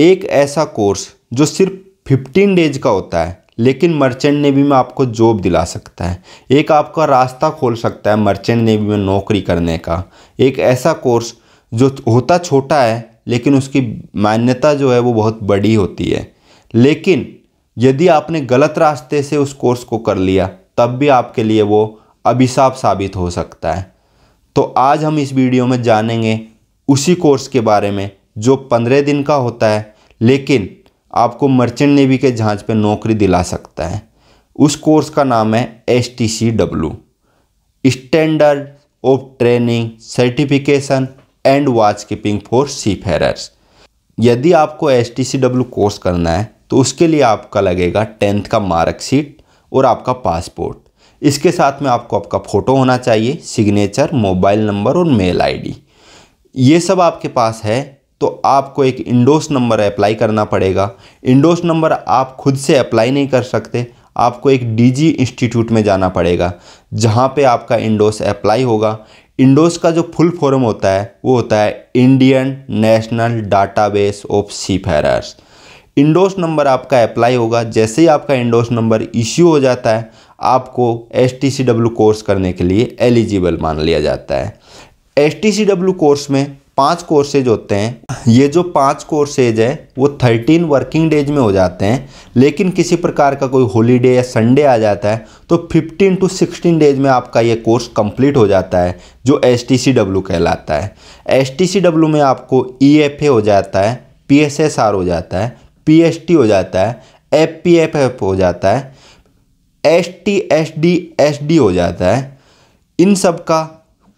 एक ऐसा कोर्स जो सिर्फ फिफ्टीन डेज का होता है लेकिन मर्चेंट नेवी में आपको जॉब दिला सकता है एक आपका रास्ता खोल सकता है मर्चेंट नेवी में नौकरी करने का एक ऐसा कोर्स जो होता छोटा है लेकिन उसकी मान्यता जो है वो बहुत बड़ी होती है लेकिन यदि आपने गलत रास्ते से उस कोर्स को कर लिया तब भी आपके लिए वो अभिशाप साबित हो सकता है तो आज हम इस वीडियो में जानेंगे उसी कोर्स के बारे में जो पंद्रह दिन का होता है लेकिन आपको मर्चेंट नेवी के जहाज़ पे नौकरी दिला सकता है उस कोर्स का नाम है S T C W standard of training certification and watch keeping for seafarers यदि आपको S T C W course करना है तो उसके लिए आपका लगेगा टेंथ का मार्कशीट और आपका पासपोर्ट इसके साथ में आपको आपका फ़ोटो होना चाहिए सिग्नेचर मोबाइल नंबर और मेल आईडी ये सब आपके पास है तो आपको एक इंडोस नंबर अप्लाई करना पड़ेगा इंडोस नंबर आप खुद से अप्लाई नहीं कर सकते आपको एक डीजी इंस्टीट्यूट में जाना पड़ेगा जहाँ पे आपका इंडोस अप्लाई होगा इंडोस का जो फुल फॉर्म होता है वो होता है Indian national database of seafarers INDOS number आपका अप्लाई होगा जैसे ही आपका इंडोस नंबर इश्यू हो जाता है आपको एस कोर्स करने के लिए एलिजिबल मान लिया जाता है एस कोर्स में पांच कोर्सेज होते हैं ये जो पांच कोर्सेज है वो थर्टीन वर्किंग डेज में हो जाते हैं लेकिन किसी प्रकार का कोई हॉलीडे या संडे आ जाता है तो फिफ्टीन टू सिक्सटीन डेज में आपका ये कोर्स कंप्लीट हो जाता है जो एस कहलाता है एस में आपको ई e हो जाता है पी हो जाता है पी हो जाता है एफ हो जाता है S T S D S D हो जाता है इन सब का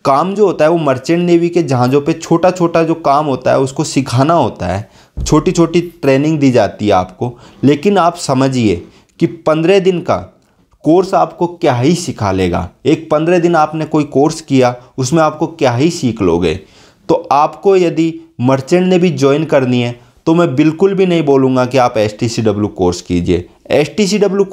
काम जो होता है वो मर्चेंट नेवी के जहाज़ों पे छोटा छोटा जो काम होता है उसको सिखाना होता है छोटी छोटी ट्रेनिंग दी जाती है आपको लेकिन आप समझिए कि पंद्रह दिन का कोर्स आपको क्या ही सिखा लेगा एक पंद्रह दिन आपने कोई कोर्स किया उसमें आपको क्या ही सीख लोगे तो आपको यदि मर्चेंट ने भी ज्वाइन करनी है तो मैं बिल्कुल भी नहीं बोलूँगा कि आप एस कोर्स कीजिए एस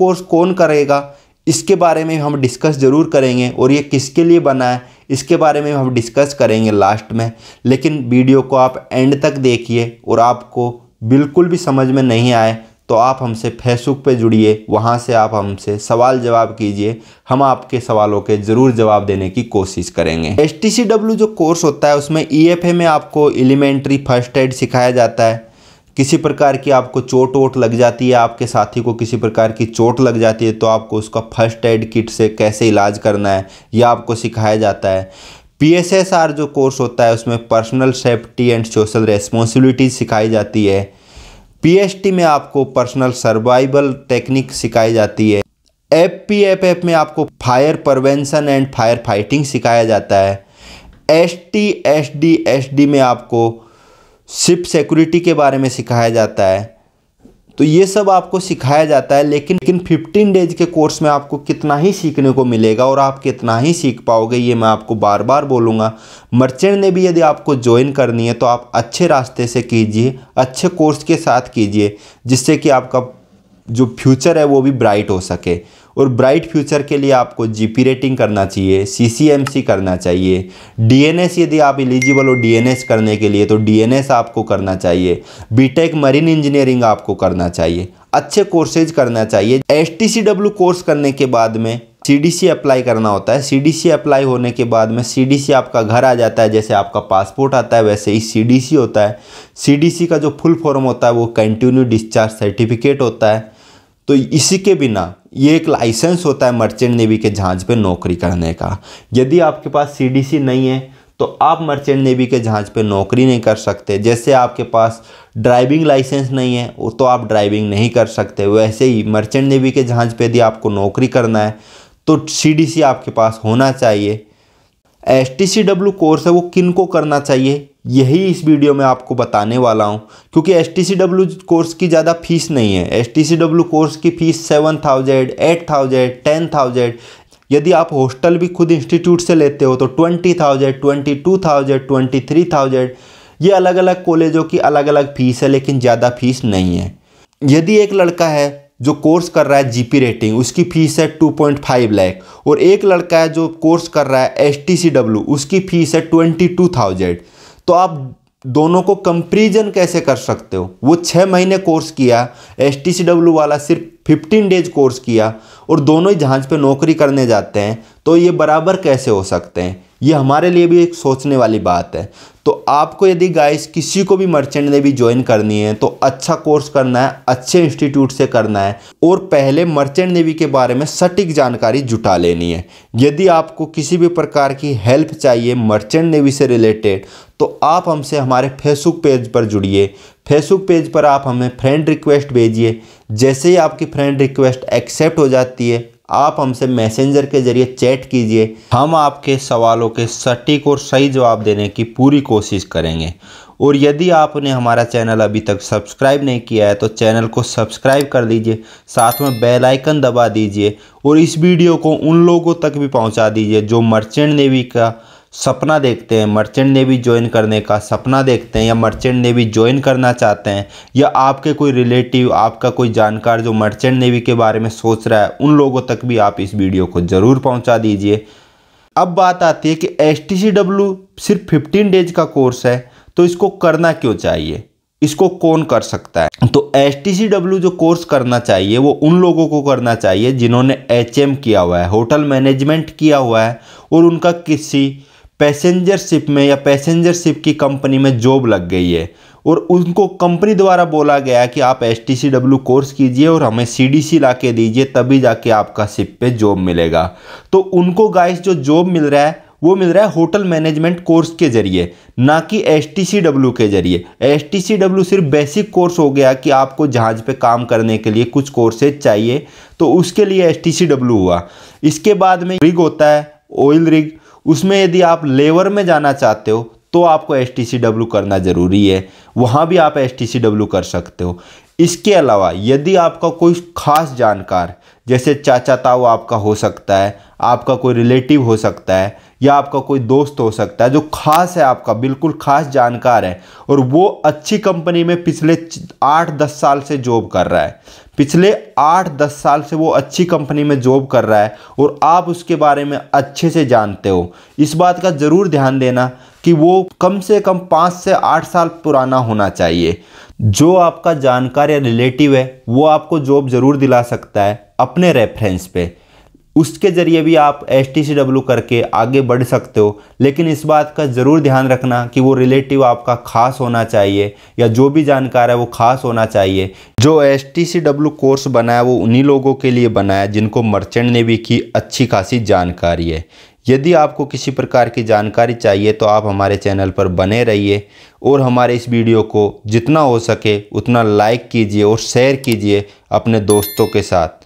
कोर्स कौन करेगा इसके बारे में हम डिस्कस ज़रूर करेंगे और ये किसके लिए बना है इसके बारे में हम डिस्कस करेंगे लास्ट में लेकिन वीडियो को आप एंड तक देखिए और आपको बिल्कुल भी समझ में नहीं आए तो आप हमसे फेसबुक पे जुड़िए वहाँ से आप हमसे सवाल जवाब कीजिए हम आपके सवालों के ज़रूर जवाब देने की कोशिश करेंगे एस जो कोर्स होता है उसमें ई e में आपको एलिमेंट्री फर्स्ट एड सिखाया जाता है किसी प्रकार की आपको चोट वोट लग जाती है आपके साथी को किसी प्रकार की चोट लग जाती है तो आपको उसका फर्स्ट एड किट से कैसे इलाज करना है यह आपको सिखाया जाता है पीएसएसआर जो कोर्स होता है उसमें personal safety and social responsibility सिखाई जाती है पीएसटी में आपको पर्सनल सर्वाइवल टेक्निक सिखाई जाती है एफ पी एफ एफ में आपको fire prevention and fire fighting सिखाया जाता है S T S D S D में आपको शिप सिक्योरिटी के बारे में सिखाया जाता है तो ये सब आपको सिखाया जाता है लेकिन लेकिन फिफ्टीन डेज के कोर्स में आपको कितना ही सीखने को मिलेगा और आप कितना ही सीख पाओगे ये मैं आपको बार बार बोलूँगा मर्चेंट ने भी यदि आपको ज्वाइन करनी है तो आप अच्छे रास्ते से कीजिए अच्छे कोर्स के साथ कीजिए जिससे कि आपका जो फ्यूचर है वो भी ब्राइट हो सके और ब्राइट फ्यूचर के लिए आपको जीपी रेटिंग करना चाहिए सीसीएमसी करना चाहिए डीएनएस यदि आप एलिजिबल हो डीएनएस करने के लिए तो डीएनएस आपको करना चाहिए बीटेक मरीन इंजीनियरिंग आपको करना चाहिए अच्छे कोर्सेज करना चाहिए एस कोर्स करने के बाद में सी अप्लाई करना होता है सी अप्लाई होने के बाद में सी आपका घर आ जाता है जैसे आपका पासपोर्ट आता है वैसे ही सी होता है सी का जो फुल फॉर्म होता है वो कंटिन्यू डिस्चार्ज सर्टिफिकेट होता है तो इसी के बिना ये एक लाइसेंस होता है मर्चेंट नेवी के जहाज़ पे नौकरी करने का यदि आपके पास सीडीसी नहीं है तो आप मर्चेंट नेवी के जहाज़ पे नौकरी नहीं कर सकते जैसे आपके पास ड्राइविंग लाइसेंस नहीं है वो तो आप ड्राइविंग नहीं कर सकते वैसे ही मर्चेंट नेवी के जहाज़ पे यदि आपको नौकरी करना है तो सीडीसी आपके पास होना चाहिए एस टी कोर्स है वो किन को करना चाहिए यही इस वीडियो में आपको बताने वाला हूँ क्योंकि एस टी कोर्स की ज़्यादा फीस नहीं है एस टी कोर्स की fees seven thousand eight thousand ten thousand यदि आप हॉस्टल भी खुद इंस्टीट्यूट से लेते हो तो twenty thousand twenty two thousand twenty three thousand ये अलग अलग कॉलेजों की अलग अलग फ़ीस है लेकिन ज़्यादा फीस नहीं है यदि एक लड़का है जो कोर्स कर रहा है जीपी रेटिंग उसकी फ़ीस है 2.5 लाख और एक लड़का है जो कोर्स कर रहा है एसटीसीडब्ल्यू उसकी फ़ीस है 22,000 तो आप दोनों को कंपेरिजन कैसे कर सकते हो वो छः महीने कोर्स किया एस टी सी डब्ल्यू वाला सिर्फ फिफ्टीन डेज कोर्स किया और दोनों ही जहाज़ पे नौकरी करने जाते हैं तो ये बराबर कैसे हो सकते हैं ये हमारे लिए भी एक सोचने वाली बात है तो आपको यदि गाइस किसी को भी मर्चेंट नेवी ज्वाइन करनी है तो अच्छा कोर्स करना है अच्छे इंस्टीट्यूट से करना है और पहले मर्चेंट नेवी के बारे में सटीक जानकारी जुटा लेनी है यदि आपको किसी भी प्रकार की हेल्प चाहिए मर्चेंट नेवी से रिलेटेड तो आप हमसे हमारे फेसबुक पेज पर जुड़िए फेसबुक पेज पर आप हमें फ्रेंड रिक्वेस्ट भेजिए जैसे ही आपकी फ्रेंड रिक्वेस्ट एक्सेप्ट हो जाती है आप हमसे मैसेंजर के ज़रिए चैट कीजिए हम आपके सवालों के सटीक और सही जवाब देने की पूरी कोशिश करेंगे और यदि आपने हमारा चैनल अभी तक सब्सक्राइब नहीं किया है तो चैनल को सब्सक्राइब कर दीजिए साथ में बेल आइकन दबा दीजिए और इस वीडियो को उन लोगों तक भी पहुंचा दीजिए जो मर्चेंट नेवी का सपना देखते हैं मर्चेंट नेवी ज्वाइन करने का सपना देखते हैं या मर्चेंट नेवी ज्वाइन करना चाहते हैं या आपके कोई रिलेटिव आपका कोई जानकार जो मर्चेंट नेवी के बारे में सोच रहा है उन लोगों तक भी आप इस वीडियो को ज़रूर पहुंचा दीजिए अब बात आती है कि एस सिर्फ फिफ्टीन डेज का कोर्स है तो इसको करना क्यों चाहिए इसको कौन कर सकता है तो एस जो कोर्स करना चाहिए वो उन लोगों को करना चाहिए जिन्होंने एच किया हुआ है होटल मैनेजमेंट किया हुआ है और उनका किसी पैसेंजर शिप में या पैसेंजर शिप की कंपनी में जॉब लग गई है और उनको कंपनी द्वारा बोला गया कि आप S T C W course कीजिए और हमें सी डी सी ला के दीजिए तभी जाके आपका शिप पे जॉब मिलेगा तो उनको गाइस जो जॉब मिल रहा है वो मिल रहा है होटल मैनेजमेंट कोर्स के जरिए ना कि एस टी सी डब्ल्यू के जरिए एस टी सी डब्ल्यू सिर्फ बेसिक कोर्स हो गया कि आपको जहाज़ पे काम करने के लिए कुछ कोर्सेज चाहिए तो उसके लिए एस टी सी डब्ल्यू हुआ इसके बाद में रिग होता है ऑयल रिग उसमें यदि आप लेवर में जाना चाहते हो तो आपको एस टी सी डब्ल्यू करना ज़रूरी है वहाँ भी आप एस टी सी डब्ल्यू कर सकते हो इसके अलावा यदि आपका कोई ख़ास जानकार जैसे चाचा ताऊ आपका हो सकता है आपका कोई रिलेटिव हो सकता है या आपका कोई दोस्त हो सकता है जो खास है आपका बिल्कुल खास जानकार है और वो अच्छी कंपनी में पिछले आठ दस साल से जॉब कर रहा है पिछले आठ दस साल से वो अच्छी कंपनी में जॉब कर रहा है और आप उसके बारे में अच्छे से जानते हो इस बात का ज़रूर ध्यान देना कि वो कम से कम पाँच से आठ साल पुराना होना चाहिए जो आपका जानकार या रिलेटिव है वो आपको जॉब ज़रूर दिला सकता है अपने रेफरेंस पे उसके ज़रिए भी आप एस टी सी डब्ल्यू करके आगे बढ़ सकते हो लेकिन इस बात का ज़रूर ध्यान रखना कि वो रिलेटिव आपका खास होना चाहिए या जो भी जानकार है वो खास होना चाहिए जो S T C W course बनाया वो उन्हीं लोगों के लिए बनाया जिनको मर्चेंट नेवी की अच्छी खासी जानकारी है यदि आपको किसी प्रकार की जानकारी चाहिए तो आप हमारे चैनल पर बने रहिए और हमारे इस वीडियो को जितना हो सके उतना लाइक कीजिए और शेयर कीजिए अपने दोस्तों के साथ